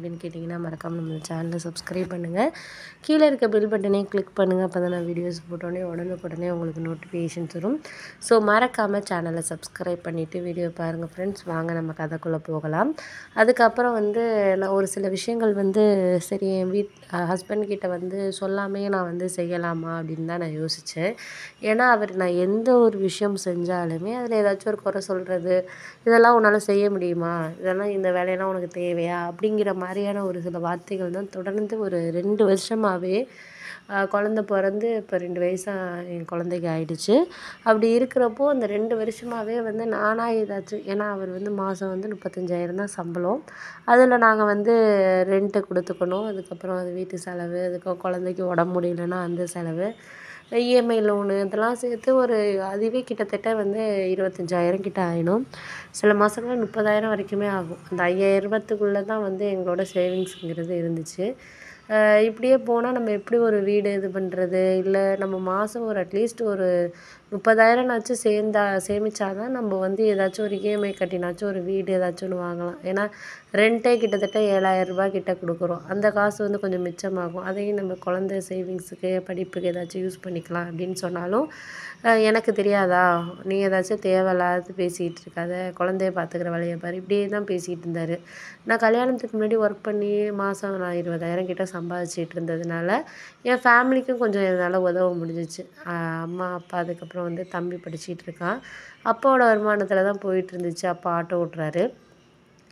அப்படின்னு கேட்டிங்கன்னா மறக்காமல் நம்ம சேனலை சப்ஸ்கிரைப் பண்ணுங்கள் கீழே இருக்க பில் பட்டனே கிளிக் பண்ணுங்கள் அப்போ தான் நான் வீடியோஸ் போட்டோடனே உடனே உங்களுக்கு நோட்டிஃபிகேஷன்ஸ் வரும் ஸோ மறக்காமல் சேனலை சப்ஸ்கிரைப் பண்ணிவிட்டு வீடியோ பாருங்கள் ஃப்ரெண்ட்ஸ் வாங்க நம்ம கதைக்குள்ளே போகலாம் அதுக்கப்புறம் வந்து நான் ஒரு சில விஷயங்கள் வந்து சரி என் வீட் ஹஸ்பண்ட் கிட்டே வந்து சொல்லாமே நான் வந்து செய்யலாமா அப்படின்னு தான் நான் யோசித்தேன் ஏன்னா அவர் நான் எந்த ஒரு விஷயம் செஞ்சாலுமே அதில் ஏதாச்சும் ஒரு குறை சொல்கிறது இதெல்லாம் உன்னால் செய்ய முடியுமா இதெல்லாம் இந்த வேலையெல்லாம் உனக்கு தேவையா அப்படிங்கிற மாதிரி மாதிரியான ஒரு சில வார்த்தைகள் தான் தொடர்ந்து ஒரு ரெண்டு வருஷமாகவே குழந்த பிறந்து இப்போ ரெண்டு வயசாக என் குழந்தைக்கு ஆகிடுச்சு அப்படி இருக்கிறப்போ அந்த ரெண்டு வருஷமாகவே வந்து நானாக ஏதாச்சும் ஏன்னா அவர் வந்து மாதம் வந்து முப்பத்தஞ்சாயிரம் தான் சம்பளம் அதில் நாங்கள் வந்து ரெண்ட்டு கொடுத்துக்கணும் அதுக்கப்புறம் அது வீட்டு செலவு அதுக்கு குழந்தைக்கு உடம்பு முடியலன்னா அந்த செலவு இஎம்ஐ லோனு இதெல்லாம் சேர்த்து ஒரு அதுவே கிட்டத்தட்ட வந்து இருபத்தஞ்சாயிரம் கிட்ட ஆயிடும் சில மாதங்கள் முப்பதாயிரம் வரைக்குமே ஆகும் அந்த ஐயாயிரம் ரூபாத்துக்குள்ளே தான் வந்து எங்களோட சேவிங்ஸுங்கிறது இருந்துச்சு இப்படியே போனால் நம்ம எப்படி ஒரு வீடு இது பண்ணுறது இல்லை நம்ம மாதம் ஒரு அட்லீஸ்ட் ஒரு முப்பதாயிரம்னாச்சும் சேர்ந்தா சேமித்தா தான் நம்ம வந்து ஏதாச்சும் ஒரு இஎம்ஐ e கட்டினாச்சும் ஒரு வீடு ஏதாச்சும் ஒன்று வாங்கலாம் ஏன்னா ரெண்ட்டே கிட்டத்தட்ட ஏழாயிரரூபா கிட்ட கொடுக்குறோம் அந்த காசு வந்து கொஞ்சம் மிச்சமாகும் அதையும் நம்ம குழந்த சேவிங்ஸுக்கு படிப்புக்கு ஏதாச்சும் யூஸ் பண்ணிக்கலாம் அப்படின்னு சொன்னாலும் எனக்கு தெரியாதா நீ ஏதாச்சும் தேவையில்லாத பேசிகிட்டு இருக்காத குழந்தைய பார்த்துக்கிற வேலையை பாரு இப்படியே தான் பேசிகிட்டு இருந்தார் நான் கல்யாணத்துக்கு முன்னாடி ஒர்க் பண்ணி மாதம் நான் இருபதாயிரம் கிட்ட சம்பாதிச்சிட்டு இருந்ததுனால என் ஃபேமிலிக்கும் கொஞ்சம் என்னால் உதவ முடிஞ்சிச்சு அம்மா அப்பா அதுக்கப்புறம் வந்து தம்பி படிச்சிகிட்டு இருக்கான் அப்பாவோட வருமானத்தில் தான் போயிட்டு இருந்துச்சு அப்பா ஆட்டோ ஓட்டுறாரு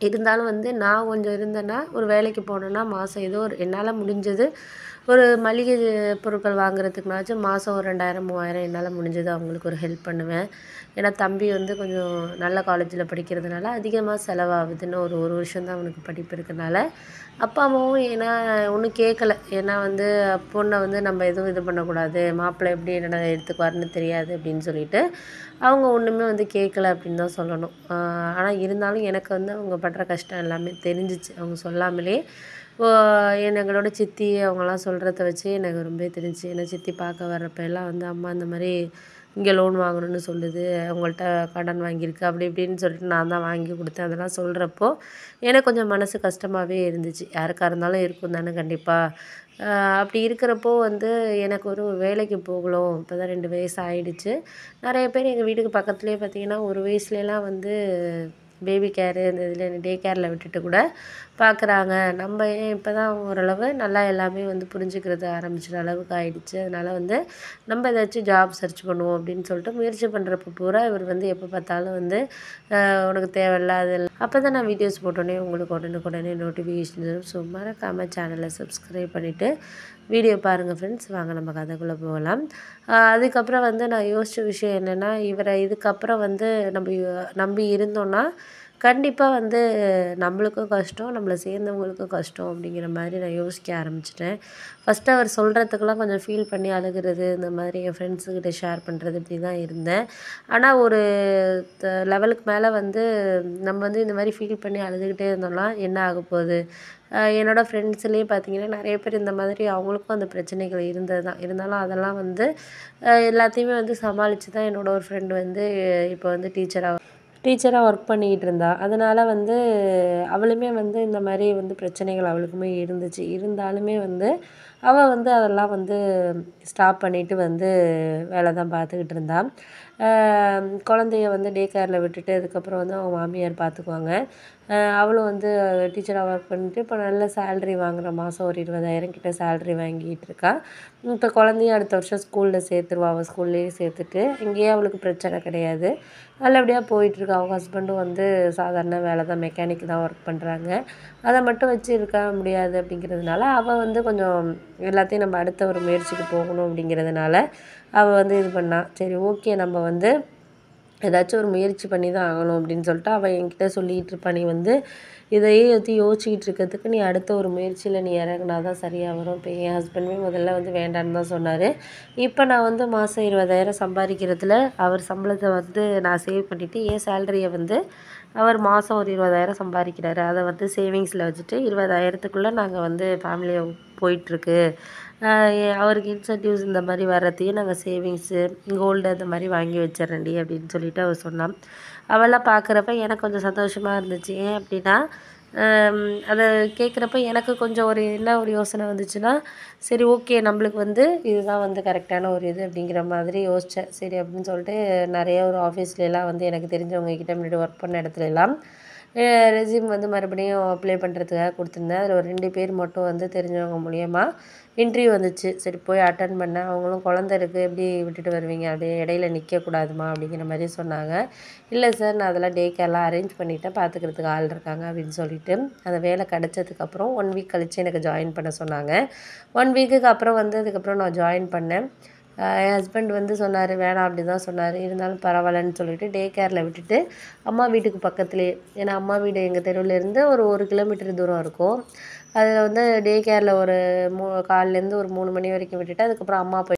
இருந்தாலும் வந்து நான் கொஞ்சம் இருந்தேன்னா ஒரு வேலைக்கு போனேன்னா மாதம் ஏதோ ஒரு என்னால் முடிஞ்சது ஒரு மளிகை பொருட்கள் வாங்குறதுக்குனாச்சும் மாதம் ஒரு ரெண்டாயிரம் மூவாயிரம் என்னால் முடிஞ்சது அவங்களுக்கு ஒரு ஹெல்ப் பண்ணுவேன் ஏன்னா தம்பி வந்து கொஞ்சம் நல்ல காலேஜில் படிக்கிறதுனால அதிகமாக செலவாகுதுன்னு ஒரு ஒரு வருஷம் தான் அவனுக்கு படிப்பு இருக்கனால அப்பா அம்மாவும் ஏன்னா ஒன்றும் கேட்கல ஏன்னா வந்து பொண்ணை வந்து நம்ம எதுவும் இது பண்ணக்கூடாது மாப்பிள்ளை எப்படி என்ன எடுத்துக்குவாருன்னு தெரியாது அப்படின்னு சொல்லிட்டு அவங்க ஒன்றுமே வந்து கேட்கல அப்படின்னு தான் சொல்லணும் ஆனால் இருந்தாலும் எனக்கு வந்து அவங்க படுற கஷ்டம் எல்லாமே தெரிஞ்சிச்சு அவங்க சொல்லாமலே எங்களோட சித்தி அவங்களாம் சொல்கிறத வச்சு எனக்கு ரொம்ப தெரிஞ்சு ஏன்னா சித்தி பார்க்க வர்றப்போ எல்லாம் வந்து அம்மா இந்த மாதிரி இங்கே லோன் வாங்கணும்னு சொல்லுது அவங்கள்ட்ட கடன் வாங்கியிருக்கு அப்படி இப்படின்னு சொல்லிட்டு நான் தான் வாங்கி கொடுத்தேன் அதெல்லாம் சொல்கிறப்போ எனக்கு கொஞ்சம் மனசு கஷ்டமாகவே இருந்துச்சு யாருக்காக இருந்தாலும் இருக்கும் தானே கண்டிப்பாக அப்படி இருக்கிறப்போ வந்து எனக்கு ஒரு வேலைக்கு போகலாம் இப்போ தான் ரெண்டு வயசு ஆகிடுச்சு நிறைய பேர் எங்கள் வீட்டுக்கு பக்கத்துலேயே பார்த்திங்கன்னா ஒரு வயசுலலாம் வந்து பேபி கேரு இந்த இதில் டே கேரில் விட்டுட்டு கூட பார்க்குறாங்க நம்ம ஏன் இப்போ தான் ஓரளவு நல்லா எல்லாமே வந்து புரிஞ்சுக்கிறது ஆரம்பிச்சிட அளவுக்கு ஆகிடுச்சு அதனால் வந்து நம்ம ஏதாச்சும் ஜாப் சர்ச் பண்ணுவோம் அப்படின்னு சொல்லிட்டு முயற்சி பண்ணுறப்ப பூரா இவர் வந்து எப்போ பார்த்தாலும் வந்து உனக்கு தேவையில்லாத அப்போ தான் நான் வீடியோஸ் போட்டோன்னே உங்களுக்கு உடனுக்குடனே நோட்டிஃபிகேஷன் தரும் ஸோ மறக்காமல் சேனலை சப்ஸ்கிரைப் பண்ணிவிட்டு வீடியோ பாருங்கள் ஃப்ரெண்ட்ஸ் வாங்க நம்ம கதைக்குள்ளே போகலாம் அதுக்கப்புறம் வந்து நான் யோசித்த விஷயம் என்னென்னா இவரை இதுக்கப்புறம் வந்து நம்ம நம்பி இருந்தோன்னா கண்டிப்பாக வந்து நம்மளுக்கும் கஷ்டம் நம்மளை சேர்ந்தவங்களுக்கும் கஷ்டம் அப்படிங்கிற மாதிரி நான் யோசிக்க ஆரம்பிச்சிட்டேன் ஃபஸ்ட்டு அவர் சொல்கிறதுக்கெல்லாம் கொஞ்சம் ஃபீல் பண்ணி அழுகிறது இந்த மாதிரி என் ஃப்ரெண்ட்ஸுக்கிட்ட ஷேர் பண்ணுறது இப்படி தான் இருந்தேன் ஆனால் ஒரு லெவலுக்கு மேலே வந்து நம்ம வந்து இந்த மாதிரி ஃபீல் பண்ணி அழுதுகிட்டே இருந்தோம்னா என்ன ஆக போகுது என்னோடய ஃப்ரெண்ட்ஸ்லேயும் பார்த்திங்கன்னா நிறைய பேர் இந்த மாதிரி அவங்களுக்கும் அந்த பிரச்சனைகள் இருந்தது தான் இருந்தாலும் அதெல்லாம் வந்து எல்லாத்தையுமே வந்து சமாளித்து தான் என்னோடய ஒரு ஃப்ரெண்டு வந்து இப்போ வந்து டீச்சராக டீச்சராக ஒர்க் பண்ணிக்கிட்டு இருந்தாள் அதனால் வந்து அவளுமே வந்து இந்த மாதிரி வந்து பிரச்சனைகள் அவளுக்குமே இருந்துச்சு இருந்தாலுமே வந்து அவள் வந்து அதெல்லாம் வந்து ஸ்டாப் பண்ணிவிட்டு வந்து வேலை தான் பார்த்துக்கிட்டு இருந்தா குழந்தைய வந்து டே கேரில் விட்டுட்டு அதுக்கப்புறம் வந்து அவங்க மாமியார் பார்த்துக்குவாங்க அவளும் வந்து டீச்சராக ஒர்க் பண்ணிட்டு இப்போ நல்ல சேல்ரி வாங்குகிற மாதம் ஒரு இருபதாயிரம் கிட்ட சேல்ரி வாங்கிட்டு இருக்கா இப்போ குழந்தையும் அடுத்த வருஷம் ஸ்கூலில் சேர்த்துருவா அவள் ஸ்கூல்லேயே சேர்த்துட்டு இங்கேயே அவளுக்கு பிரச்சனை கிடையாது நல்லபடியாக போயிட்டுருக்கு அவங்க ஹஸ்பண்டும் வந்து சாதாரண வேலை தான் மெக்கானிக் தான் ஒர்க் பண்ணுறாங்க அதை மட்டும் வச்சு இருக்க முடியாது அப்படிங்கிறதுனால அவள் வந்து கொஞ்சம் எல்லாத்தையும் நம்ம அடுத்த ஒரு முயற்சிக்கு போகணும் அப்படிங்கிறதுனால அவள் வந்து இது பண்ணான் சரி ஓகே நம்ம வந்து ஏதாச்சும் ஒரு முயற்சி பண்ணி தான் ஆகணும் அப்படின்னு சொல்லிட்டு அவள் என்கிட்ட சொல்லிகிட்டு இருப்பான் நீ வந்து இதையே வந்து யோசிச்சுக்கிட்டு இருக்கிறதுக்கு நீ அடுத்த ஒரு முயற்சியில் நீ இறங்கினா தான் சரியாக வரும் இப்போ என் ஹஸ்பண்டுமே முதல்ல வந்து வேண்டான்னு தான் சொன்னார் இப்போ நான் வந்து மாதம் இருபதாயிரம் சம்பாதிக்கிறதுல அவர் சம்பளத்தை வந்து நான் சேவ் பண்ணிவிட்டு என் சேலரியை வந்து அவர் மாதம் ஒரு இருபதாயிரம் சம்பாதிக்கிறாரு அதை வந்து சேவிங்ஸில் வச்சுட்டு இருபதாயிரத்துக்குள்ளே நாங்கள் வந்து ஃபேமிலியை போயிட்டுருக்கு அவருக்கு இன்சென்டிவ்ஸ் இந்த மாதிரி வர்றதையும் நாங்கள் சேவிங்ஸு கோல்டு அந்த மாதிரி வாங்கி வச்சிடறேன்டி அப்படின்னு சொல்லிட்டு அவர் சொன்னான் அவெல்லாம் பார்க்குறப்ப எனக்கு கொஞ்சம் சந்தோஷமாக இருந்துச்சு ஏன் அப்படின்னா அதை கேட்குறப்ப எனக்கு கொஞ்சம் ஒரு என்ன ஒரு யோசனை வந்துச்சுன்னா சரி ஓகே நம்மளுக்கு வந்து இதுதான் வந்து கரெக்டான ஒரு இது அப்படிங்கிற மாதிரி யோசித்தேன் சரி அப்படின்னு சொல்லிட்டு நிறைய ஒரு ஆஃபீஸ்லலாம் வந்து எனக்கு தெரிஞ்சவங்க கிட்டே முன்னாடி ஒர்க் பண்ண இடத்துலலாம் ரெஸ்யூம் வந்து மறுபடியும் அப்ளை பண்ணுறதுக்காக கொடுத்துருந்தேன் அதில் ஒரு ரெண்டு பேர் மட்டும் வந்து தெரிஞ்சவங்க மூலியமாக இன்ட்ரிவியூ வந்துச்சு சரி போய் அட்டன் பண்ணேன் அவங்களும் குழந்த இருக்குது எப்படி விட்டுட்டு வருவீங்க அப்படியே இடையில நிற்கக்கூடாதுமா அப்படிங்கிற மாதிரி சொன்னாங்க இல்லை சார் நான் அதெல்லாம் டே கேர்லாம் அரேஞ்ச் பண்ணிவிட்டேன் பார்த்துக்கிறதுக்கு ஆள் இருக்காங்க அப்படின்னு சொல்லிட்டு அந்த வேலை கிடச்சதுக்கப்புறம் ஒன் வீக் கழித்து எனக்கு ஜாயின் பண்ண சொன்னாங்க ஒன் வீக்குக்கு அப்புறம் வந்து அதுக்கப்புறம் நான் ஜாயின் பண்ணேன் என் ஹஸ்பண்ட் வந்து சொன்னார் வேணாம் அப்படி தான் சொன்னார் இருந்தாலும் பரவாயில்லன்னு சொல்லிட்டு டே கேரில் விட்டுட்டு அம்மா வீட்டுக்கு பக்கத்துலேயே ஏன்னா அம்மா வீடு எங்கள் தெருவிலேருந்து ஒரு ஒரு கிலோமீட்டர் தூரம் இருக்கும் அதில் வந்து டே கேரில் ஒரு மூ காலிலேருந்து ஒரு மூணு மணி வரைக்கும் விட்டுட்டு அதுக்கப்புறம் அம்மா போய்